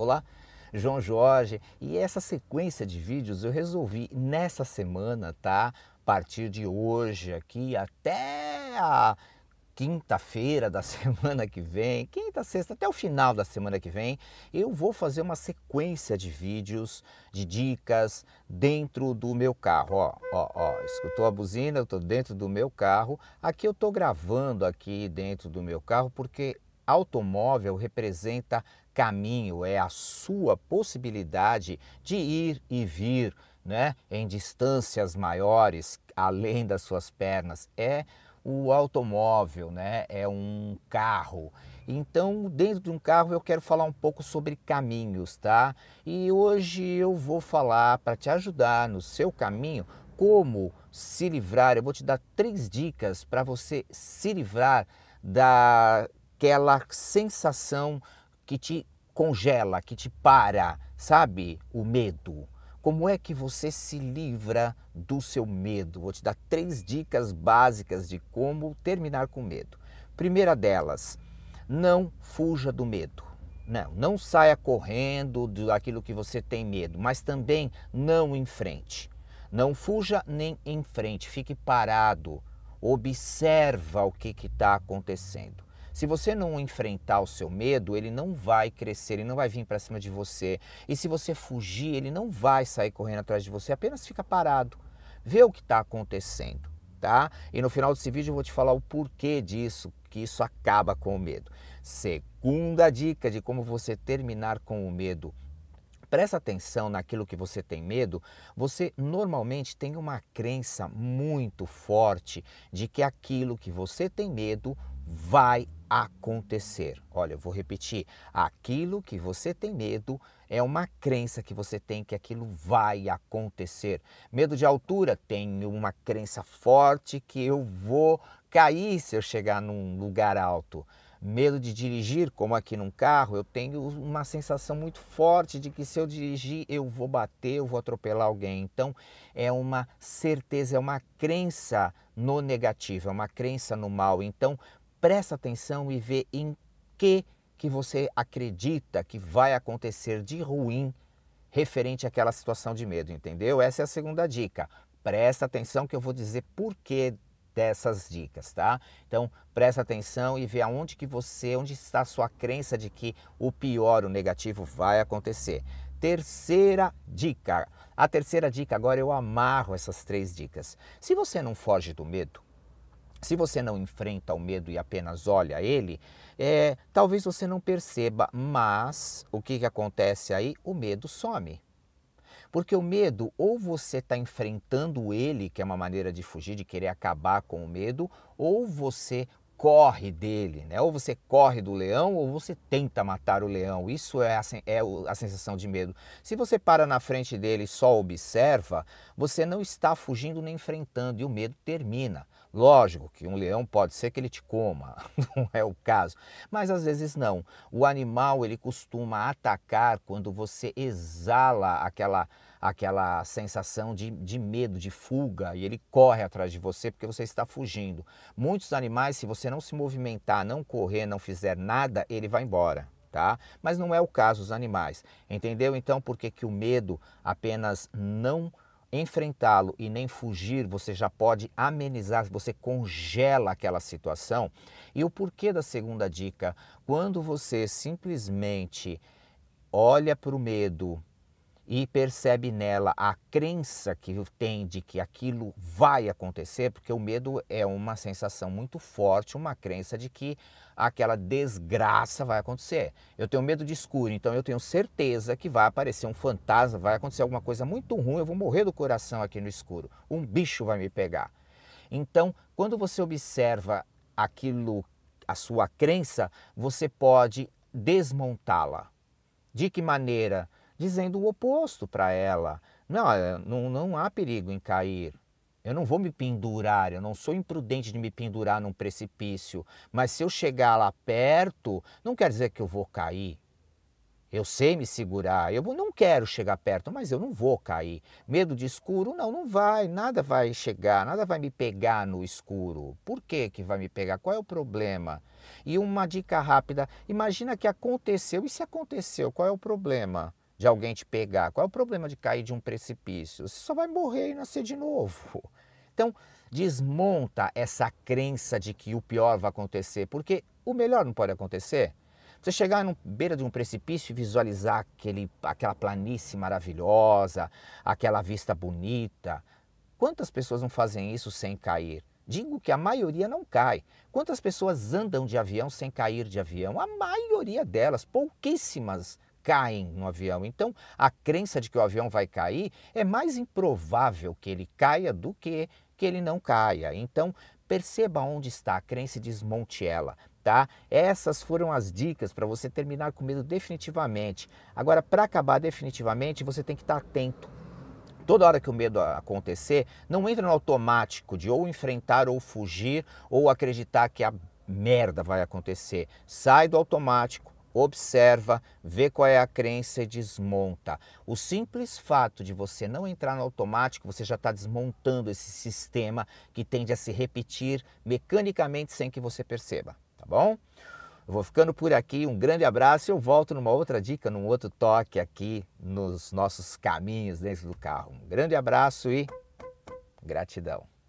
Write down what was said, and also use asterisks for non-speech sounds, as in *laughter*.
Olá, João Jorge. E essa sequência de vídeos eu resolvi nessa semana, tá? A partir de hoje aqui até a quinta-feira da *laughs* semana que vem, quinta, sexta, até o final da semana que vem, eu vou fazer uma sequência de vídeos, de dicas dentro do meu carro. Ó, ó, ó, escutou a buzina? Eu estou dentro do meu carro. Aqui eu estou gravando aqui dentro do meu carro porque automóvel representa caminho, é a sua possibilidade de ir e vir né, em distâncias maiores, além das suas pernas. É o automóvel, né, é um carro. Então, dentro de um carro, eu quero falar um pouco sobre caminhos, tá? E hoje eu vou falar para te ajudar no seu caminho como se livrar. Eu vou te dar três dicas para você se livrar da aquela sensação que te congela, que te para, sabe? O medo. Como é que você se livra do seu medo? Vou te dar três dicas básicas de como terminar com medo. Primeira delas, não fuja do medo. Não, não saia correndo daquilo que você tem medo, mas também não enfrente. Não fuja nem enfrente, fique parado, observa o que está acontecendo. Se você não enfrentar o seu medo, ele não vai crescer, ele não vai vir para cima de você. E se você fugir, ele não vai sair correndo atrás de você, apenas fica parado. Vê o que está acontecendo, tá? E no final desse vídeo eu vou te falar o porquê disso, que isso acaba com o medo. Segunda dica de como você terminar com o medo presta atenção naquilo que você tem medo, você normalmente tem uma crença muito forte de que aquilo que você tem medo vai acontecer. Olha, eu vou repetir. Aquilo que você tem medo é uma crença que você tem que aquilo vai acontecer. Medo de altura, tenho uma crença forte que eu vou cair se eu chegar num lugar alto. Medo de dirigir, como aqui num carro, eu tenho uma sensação muito forte de que se eu dirigir eu vou bater, eu vou atropelar alguém. Então é uma certeza, é uma crença no negativo, é uma crença no mal. Então presta atenção e vê em que que você acredita que vai acontecer de ruim referente àquela situação de medo, entendeu? Essa é a segunda dica. Presta atenção que eu vou dizer por que dessas dicas, tá? Então, presta atenção e vê aonde que você, onde está a sua crença de que o pior, o negativo vai acontecer. Terceira dica. A terceira dica agora eu amarro essas três dicas. Se você não foge do medo, se você não enfrenta o medo e apenas olha ele, é, talvez você não perceba, mas o que, que acontece aí? O medo some. Porque o medo, ou você está enfrentando ele, que é uma maneira de fugir, de querer acabar com o medo, ou você corre dele, né? Ou você corre do leão, ou você tenta matar o leão. Isso é a, é a sensação de medo. Se você para na frente dele e só observa, você não está fugindo nem enfrentando, e o medo termina. Lógico que um leão pode ser que ele te coma, *laughs* não é o caso, mas às vezes não. O animal ele costuma atacar quando você exala aquela aquela sensação de, de medo, de fuga, e ele corre atrás de você porque você está fugindo. Muitos animais, se você não se movimentar, não correr, não fizer nada, ele vai embora. Tá? Mas não é o caso dos animais. Entendeu então por que, que o medo apenas não enfrentá-lo e nem fugir, você já pode amenizar, você congela aquela situação. E o porquê da segunda dica? Quando você simplesmente olha para o medo, e percebe nela a crença que tem de que aquilo vai acontecer, porque o medo é uma sensação muito forte, uma crença de que aquela desgraça vai acontecer. Eu tenho medo de escuro, então eu tenho certeza que vai aparecer um fantasma, vai acontecer alguma coisa muito ruim, eu vou morrer do coração aqui no escuro, um bicho vai me pegar. Então, quando você observa aquilo, a sua crença, você pode desmontá-la. De que maneira? dizendo o oposto para ela. Não, não, não há perigo em cair. Eu não vou me pendurar, eu não sou imprudente de me pendurar num precipício, mas se eu chegar lá perto, não quer dizer que eu vou cair. Eu sei me segurar, eu não quero chegar perto, mas eu não vou cair. Medo de escuro? Não, não vai, nada vai chegar, nada vai me pegar no escuro. Por que que vai me pegar? Qual é o problema? E uma dica rápida, imagina que aconteceu, e se aconteceu, qual é o problema? de alguém te pegar? Qual é o problema de cair de um precipício? Você só vai morrer e nascer de novo. Então, desmonta essa crença de que o pior vai acontecer, porque o melhor não pode acontecer. Você chegar na beira de um precipício e visualizar aquele, aquela planície maravilhosa, aquela vista bonita. Quantas pessoas não fazem isso sem cair? Digo que a maioria não cai. Quantas pessoas andam de avião sem cair de avião? A maioria delas, pouquíssimas caem no avião. Então, a crença de que o avião vai cair é mais improvável que ele caia do que que ele não caia. Então, perceba onde está a crença e desmonte ela. Tá? Essas foram as dicas para você terminar com medo definitivamente. Agora, para acabar definitivamente, você tem que estar tá atento. Toda hora que o medo acontecer, não entra no automático de ou enfrentar ou fugir ou acreditar que a merda vai acontecer. Sai do automático, observa, vê qual é a crença e desmonta. O simples fato de você não entrar no automático, você já está desmontando esse sistema que tende a se repetir mecanicamente sem que você perceba, tá bom? Eu vou ficando por aqui, um grande abraço e eu volto numa outra dica, num outro toque aqui nos nossos caminhos dentro do carro. Um grande abraço e gratidão.